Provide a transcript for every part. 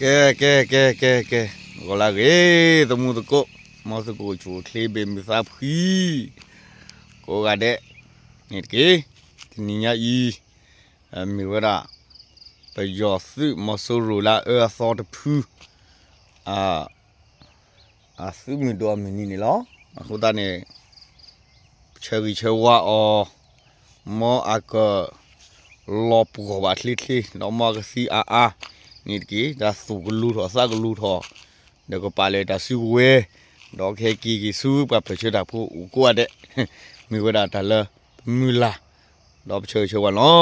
ကဲကဲကဲကဲကဲဂလာရေသမှုတကောမောစကိုချိုထေးပေမစားဖီကိုကတဲ့နေကေဒီနိညာဤအမီဝရာပယောစုမဆူရူလာအသောတဖူအာအစုမီတော်မီနီနီလောအခုတနေချယ်ရီချယ်ဝါအောမောအကလောပူကဘာတလီတလီလောမောကစီအာအာนี่กีดาสุกลูทอซากลูทอเดี๋ยวก็ปาเลยดาซูเวดอกเฮกีกีซูกับเชื่อดาผู้อุกวดเดมีกระดาษละมือละดอกเชื่อเชื่อวันอ๋อ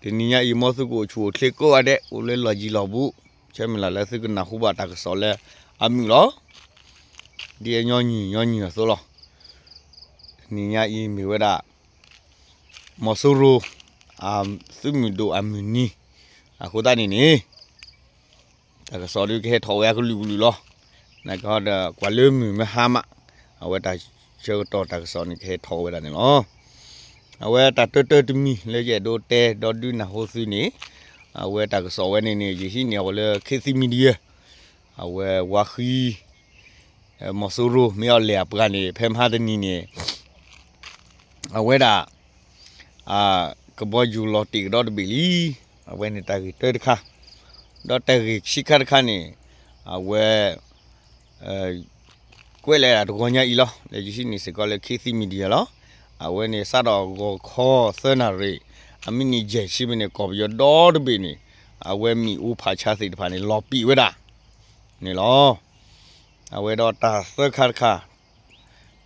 ဒီနီယာအီမောစုကိုချိုထစ်ကိုရတဲ့ဦးလေးလော်ကြီးလော်ဘူးချဲမလာလဲစကနာခုပါတာကစော်လဲအမီလောဒီညောညီညောညီဆိုလောနီယာအီမီဝဒမောဆူရူအမ်စုမီဒိုအမီနီအခုတနေနေတကစော်လူကဲထော်ရကလူလူလောနကောဒကွာလွမမဟာမအဝတချေတော့တကစော်နေကဲထော်ဝရနေလောအဝတတတတမီလေကျတော့တဲတော့ဒူနာဟိုစီနေအဝတကစော်ဝနေနေရရှိနေဝလေခေစီမီဒီယာအဝဝခီမဆူရူမြော်လေပကနေဖမ်ဟာဒနီနေအဝဲတာအာကဘောဂျူလော်တီရော့ဘီလီအဝဲနေတာကြီးတွေ့တခါတော့တက်ကြီးရှိခတ်ခါနေအဝဲအဲကွဲလဲတာတကောညာဤလောလေကြီးရှိနေစကောလေခေစီမီဒီယာလောအဝဲနေစတော့ကိုခေါ်ဆနာရီအမီနီဂျေရှိမနေကော်ပြောတော့တပင်းနေအဝဲမီဦးဖာချစိတ်တဖာနေလော်ပီဝဲတာနေလောအဝဲတော့တာစခတ်ခါ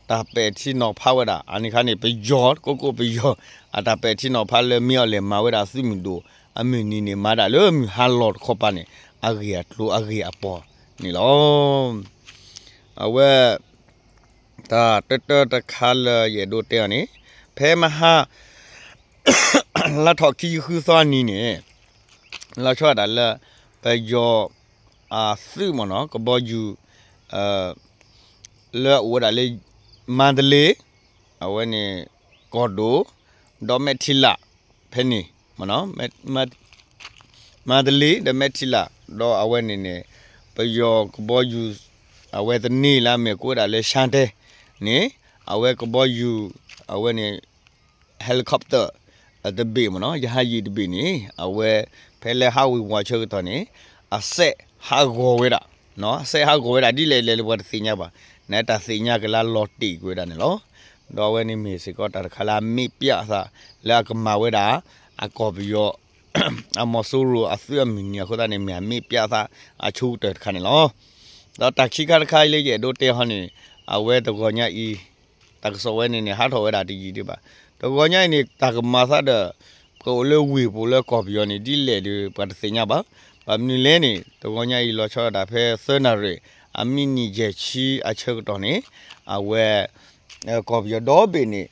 တာပဲတီနော်ဖာဝဲတာအနိခါနေပျောကိုကိုပျောအတာပဲတီနော်ဖာလေမြော်လေမဝဲတာစီမီဒိုအမီနီနေမာဒါလောဟာလော့ခေါပနေအဂီယတ်လိုအဂီအပေါ်နီလောအဝဲတာတတတခါလရေဒိုတဲနီဖဲမဟာလာထော်ကီခူသောနီနေလာချောဒါလပဲယောအာစုမနောကဘောယူအဲလောဝဒါလေမန္တလေးအဝဲနေကော်ဒိုဒေါ်မက်ထီလာဖဲနီမနော်မတ်မဒလီဒမက်တီလာတော့အဝဲနေနေပယောကဘောယူအဝဲတနေလာမေကိုတာလဲရှန်တဲနိအဝဲကဘောယူအဝဲနေဟယ်လီကော်ပတာအတဘေမနော်ယဟာယီတဘေနိအဝဲဖဲလဲဟာဝီဝါချေတော့နိအဆက်ဟာဂိုဝဲတာနော်အဆက်ဟာဂိုဝဲတာဒီလေလေဘောသိညာပါနေတာသိညာကလာလော်တီကိုတာနိလောတော့ဝဲနိမေစီကောတာခလာမိပြအစာလာကမာဝဲတာအကောပြီးတော့အမဆူရအသွေးမင်းရခဒနေမြန်မပြသအချူတခနေလောတော့တခိကတခိုင်လေးရဲ့ဒိုတေဟနေအဝဲတကောညာဤတကဆဝဲနေနေဟာထော်ဝဲတာတီကြီးဒီပါတကောညာနေတကမာသဒကိုလေဝီပိုလေကော်ပီယောနေဒီလေဒီပတ်စညာပါပမနီလဲနေတကောညာဤလောချောတာဖဲဆနာရီအမီနီဂျေချီအချက်တော်နေအဝဲကော်ပီယောဒေါ်ဘီနေ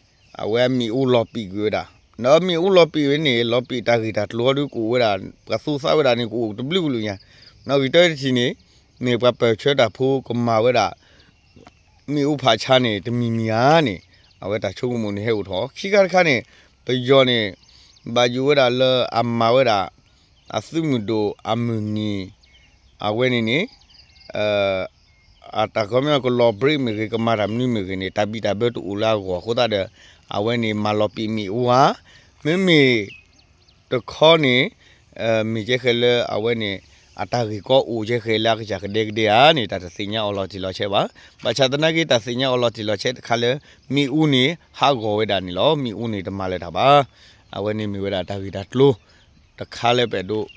အဝဲမီဦးလော်ပီကွေတာနော်မီဦးလော်ပီဝင်းနေလော်ပီတာဂီတာလော်ဒူကိုဝဲတာကဆူဆာဝဲတာနေကိုဒဘလူးလူညာနော်ဗီတဲ့ချီနေနေပပချွတ်တာဖိုးကမာဝဲတာမီဦးဖာချာနေတမီမီယာနေအဝဲတာချုံမုန်နေဟဲ့ဦးတော်ခီကာခါနေပယောနေဘာယူဝဲတာလော်အမဝဲတာအသုမှုဒိုအမုန်နီအဝဲနေနေအဲ ata kome ko lobri mi ke kemaram ni mi ke ni tapi tabe tu ula go ko ta de awe ni malopi mi wa mi mi to kho ni mi je khele awe ni ata ri ko u je khela ke ja de de a ni ta sinya olo ti lo che ba ba cha ta na ki ta sinya olo ti lo che kha le mi u ni ha go we da ni lo mi u ni ta ma le ta ba awe ni mi we da ta ki ta tlo ta kha le pe do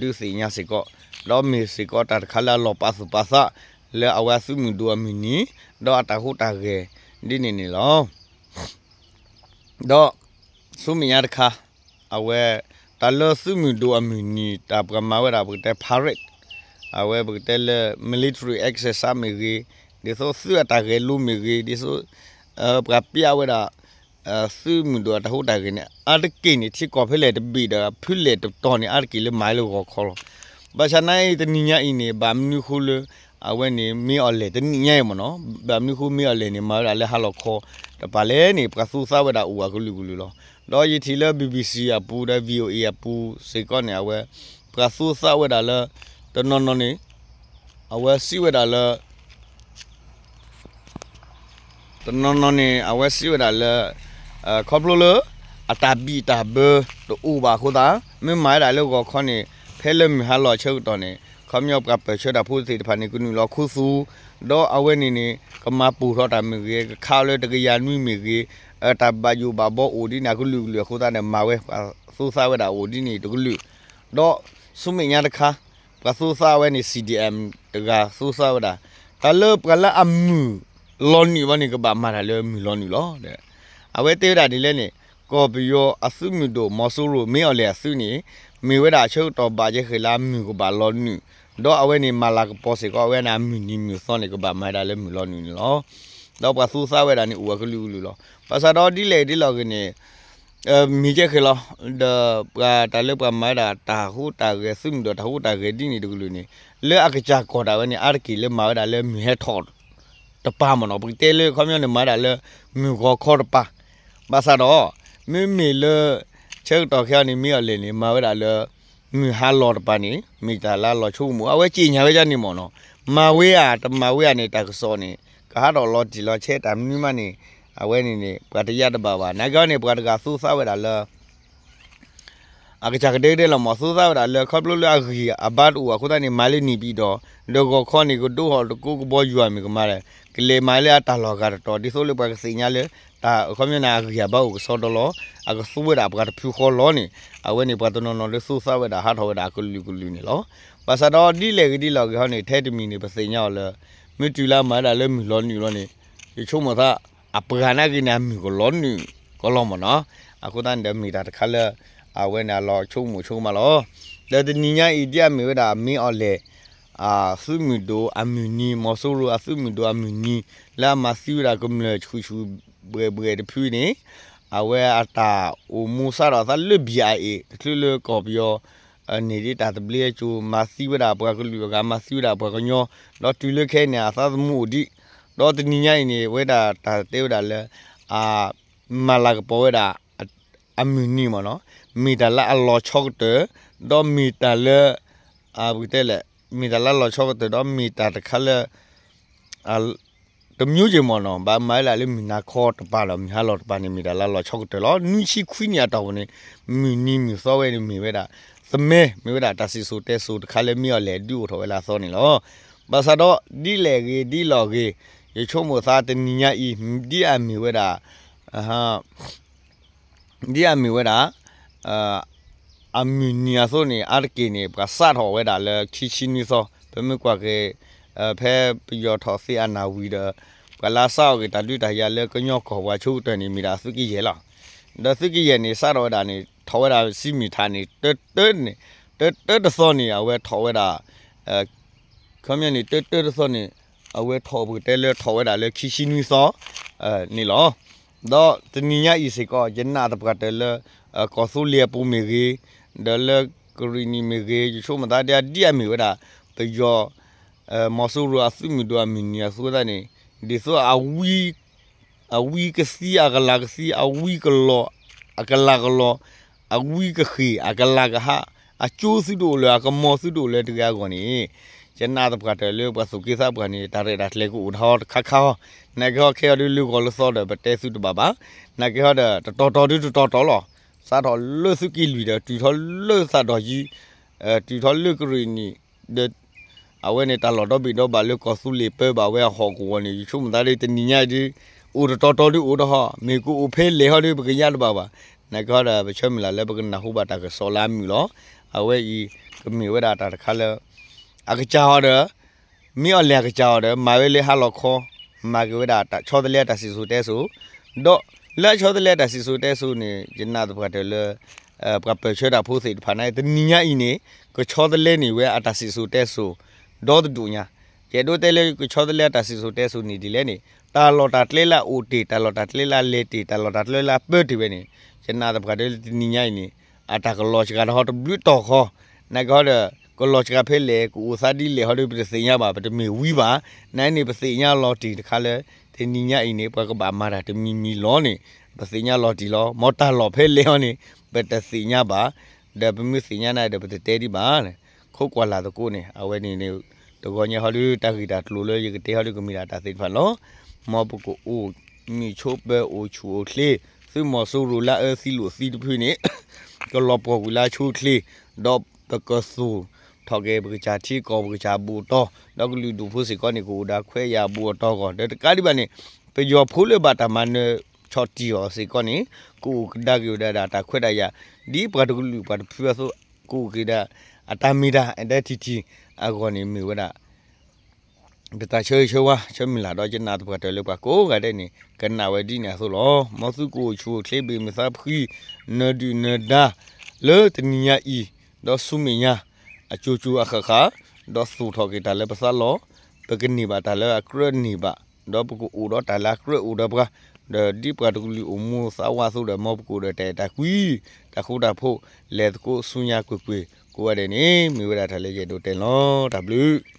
du sinya si ko lo mi si ko ta kha la lo pa su pa sa လေအဝါစုမီဒူအမီနီတော့အတခုတာကေဒီနေနေလောတော့စုမီရတခါအဝဲတလစုမီဒူအမီနီတပကမဝရပကတဖာရက်အဝဲပကတလေမီလီတရီအက်ဆက်ဆာမီဂီဒီဆိုဆူတာကေလူမီဂီဒီဆိုပကပြဝရအဆူမီဒူတဟုတ်တာကေနအတကိနေချီကော်ဖီလေတပီတာဖူလေတတော်နေအတကိလေမိုင်လိုခေါ်လောဘာချနိုင်တနိညာအင်းနေဘာမနူခူလေအဝဲနေမီအော်လေတနည်းညဲမနော်ဗာမီခုမီအော်လေနေမာလဲဟာလောခေါ်တပါလဲနေပကဆူစားဝတာဦးဝကလူကလူလောတော့ယီတီလဲ BBC အပူတဲ့ VOA အပူစေကောနေအဝဲပကဆူစားဝတာလဲတနော်နော်နေအဝဲစီဝတာလဲတနော်နော်နေအဝဲစီဝတာလဲခေါပလိုလအတာဘီတာဘတူဘာခုတာမင်းမိုင်လာလောကခေါနေဖဲလမဟာလောချုပ်တော်နေเขามีกับเปิดเชิดาผู้สิทธิพันธ์กุนุลอคู่ซูดอเอาเวนี่นี่ก็มาปูทอตามือเกข้าวเลยตะกยานุมือเกเออตาบายูบาบออูดินากุลุเหลือคู่ตาเนี่ยมาเวสู้ซาเวดาอูดินี่ตะกุลุดอสุมิญาตะคะกะสู้ซาเวนี่ CDM ตะกาสู้ซาเวดาตะเลิบกะละอัมมือลอนนี่วันนี้ก็บามาแล้วมีลอนอยู่ลอเด้อเอาเวเตดาดิเลนี่ကောပီယောအဆုမီဒိုမောဆူရိုမေအလေဆုနီမေဝဒါချုပ်တော်ပါချက်ခေလာမြူကိုပါလောနီတော့အဝဲနေမလာကပေါ်စေကောအဝဲနာမြူနီမြူစောနေကဘာမိုင်ဒါလဲမြူလောနီလောတော့ပဆူစားဝဲတာနေဥဝကလူလူလောပါစတော့ဒီလေဒီလောကနေအမိကျခဲလောဒါပတာလေပမိုင်ဒါတာဟုတာရဲစုမ်တော့တာဟုတာရဲဒီနေတကလူနေလဲအကချာကောတာဝဲနေအာကီလဲမာဒါလဲမြဲထော်တပါမနော်ပတဲလေခေါမျိုးနေမာဒါလဲမြူကောခေါ်ပါပါစတော့မိမိလဲချက်တော်ခဲနေမိရလေနေမာဒါလဲมีฮาลอดปานี่มีตาลาลอชูหมูเอาไว้จีนหาไว้จ้ะนี่หมอเนาะมาเวอ่ะตะมาเวอ่ะนี่ตะกะซอนี่กะหาดอลอดิลอเชตามีมานี่အဝဲနေနေပတရတပါပါနာကောင်းနေပတကစူးစားဝဲတာလောအကချကတဲ့တဲ့လမစူးစားဝဲတာလောခပ်လို့လောခီအဘတ်ဦးအခုတနေမလေးနေပြီးတော့လောကခေါနေကိုတို့ဟောကိုကဘောယူရမိကမလဲကလေမလေးအတလောကတော့ဒီဆိုလို့ပါကစညာလေ ta komyo na ya ba u so do lo a go su da ba phu kho lo ni a we ni ba to no no le su sa we da ha tho we da ku lu ku lu ni lo ba sa do di le di lo ge ho ni the ti mi ni ba se nya lo mi tu la ma da le mi lo ni lo ni ye chu mo tha a pa na ki na mi ko lo ni ko lo mo no a ku dan de mi da ta kha le a we na lo chu mo chu ma lo le de ni nya i dia mi we da mi o le အာသုမီဒိုအမီနီမော်ဆိုလိုအသုမီဒိုအမီနီလာမစီရာကမ္လချူချူเบื่อเบื่อพูนี่อาเวอาตาอูมูซาราซาลือบีไอเอคลือเลกอบยอအနေရတာတပလေချူမစီဝဒဘွားကလူကမစီဝဒဘွားကညောတော့တူလခဲနေအသသမှုဒီတော့တနိညာနေဝဲတာတာတေဝဒါလဲအာမလာကပေါ်ဝဲတာအမီနီမနော်မီတလာအလောချော့တဲတော့မီတလာအဘူတဲလဲမီတလာလောချော့တဲတော့မီတာတခါလဲအတမျိုးချင်မော်နော်ဘာမိုင်လာလေမီနာခေါ်တပါလောမီဟာလောတပါနေမီဒါလာလောချောက်တလောနီချီခွီးညာတော်နေမီနီမီဆောဝဲနေမီဝဲတာသမဲမီဝဲတာတဆီဆိုတဲဆိုတခါလဲမီော်လဲဒီကိုထော်ဝဲလာဆောနေလောဘာသာတော့ဒီလေကြီးဒီလော်ကြီးရချုံမသားတနီညာဤဒီအမီဝဲတာအဟာဒီအမီဝဲတာအာအမီနီယာဆိုနေအာကေနေပကဆတ်ဟောဝဲတာလဲချီချီနီဆောဘယ်မကွာကြီးဖဲပြီးတော့ထော်စီအနာဝီတော့ကလာဆောက်ကတလူတရလဲကညော့ခေါ်ဝါချိုးတန်နေမိတာစုကြီးရဲ့လားဒါစုကြီးရဲ့နေစတော့တာနေထော်ဝဲတာစီမီထားနေတွတ်တွတ်နေတွတ်တွတ်တစောနေအဝဲထော်ဝဲတာအဲခမရနေတွတ်တွတ်တစောနေအဝဲထော်ဘူးတဲလဲထော်ဝဲတာလဲခီရှိနီဆောအဲနေလောတော့တနင်္ဂနွေဤစကောဂျန်နာတပကတဲလဲကောဆူလီယပူမီဂီဒါလဲကရီနီမီဂီချိုးမသားတရားတိအမီဝဲတာတယောအဲမော်ဆူရာစုမီဒွာမီနီယာဆိုတာနေဒီဆိုအဝီအဝီကစီအကလာကစီအဝီကလောအကလာကလောအဝီကခီအကလာကဟာအချိုးစုတို့လေကမော်စုတို့လေတရားကောနေကျနာတပကတလေပစုကိစားပကနေတရရတ်လေကိုဥထောခခါနဂောခေရီလူကောလစောတဲ့တဲစုတပါပါနဂောတဲ့တော်တော်တူတော်တော်လောစာတော်လွတ်စုကီလူတဲ့တူတော်လွတ်စာတော်ကြီးအဲတူတော်လွတ်ကရီနီတဲ့အဝဲနေတာလော်တော့ဘီတော့ဘာလို့ကောဆူလီပဲဘာဝဲဟော်ကူဝနီချုံသားလေးတနိညာဒီဦးတော်တော်ဒီဦးတော့ဟာမေကူဦးဖဲလေဟော်ဒီပကညာလဘာဘာနကောဒါဘချွမ်လာလဲပကနာဟူဘာတာကဆောလာမီလောအဝဲဤကမီဝဲတာတာတခါလဲအကချာဟော်ဒမီအလဲကချာဟော်ဒမဝဲလေဟာလော်ခေါ်မာကဝဲတာချော်တလဲတာစီဆူတဲဆူတော့လဲချော်တလဲတာစီဆူတဲဆူနေဂျင်နာတဘကတဲလဲပကပချေတာဖူးစီဖာနိုင်တနိညာဤနေကချော်တလဲနေဝဲအတာစီဆူတဲဆူဒေါ်တူညာရေဒိုတဲလေကိုချောတလေတာစီဆိုတဲဆိုနေဒီလဲနေတာလော်တာတလေလာအိုတေတာလော်တာတလေလာလေတေတာလော်တာတလေလာပတ်ဒီပဲနေရနာတပကတဲ့နိညာနေအတာကလော့ချကတော့ဟော့ဘလူးတော့ခေါ်နကောတဲ့ကလော့ချကဖဲလေကိုစာဒီလေဟော်ဒီပစိညာပါပတမီဝီပါနိုင်နေပစိညာလော်တီတခါလဲဒီနိညာအိနေပကဘာမာတာတမီမီလောနေပစိညာလော်တီလောမော်တာလော်ဖဲလေဟောနေပတစိညာပါဒပမီစိညာနိုင်တဲ့ပတဲဒီပါနဲ့ခုတ်ကွာလာတော့ကိုနေအဝဲနေနေတကောညဟလူတခိတာတလူလေကတေဟလူကမိတာတာသိဖန်လောမောပကိုအိုမိချိုပဲအိုချူအိုလေသူမဆူရူလာအစီလူစီတဖိနေကလောပေါ်ကူလာချူလေတော့တကဆူထောက်ကေပကချာတီကောပကချာဘူတော့တော့လူဒူဖုစီကောနေကိုဒါခွဲရဘူတော့ကောတကာဒီပါနေပျော်ဖုလေပါတမန်ချော့တီရောစီကောနေကိုကဒါကယူဒါတာခွဲတရဒီပကတကူလူပါဖျော်ဆိုကိုကဒါအတမီတာအတဲတီတီအကောနေမီဝဒဘတာချေချေဝါချေမီလာတော့ကျနာတပတ်တယ်လောက်ပါကိုကတဲ့နေကနာဝဒီနေဆိုလောမစုကိုချိုထေဘေမစာဖီနဒီနဒါလေတနီယာဤတော့ဆုမီညာအချိုချိုအခခါတော့စုထော်ကေတာလည်းပစလောပကနီပါတာလည်းအကရနီပါတော့ပကူဦးတော့တာလာကရဦးတော့ပကဒီပတ်ကူလီအမှုစာဝါဆိုတဲ့မော့ပကူတဲ့တာကွီတခုတာဖို့လက်ကိုဆုညာကွီကွီကိုရတယ်နေမိဝရထလေးကဲတို့တင်လော W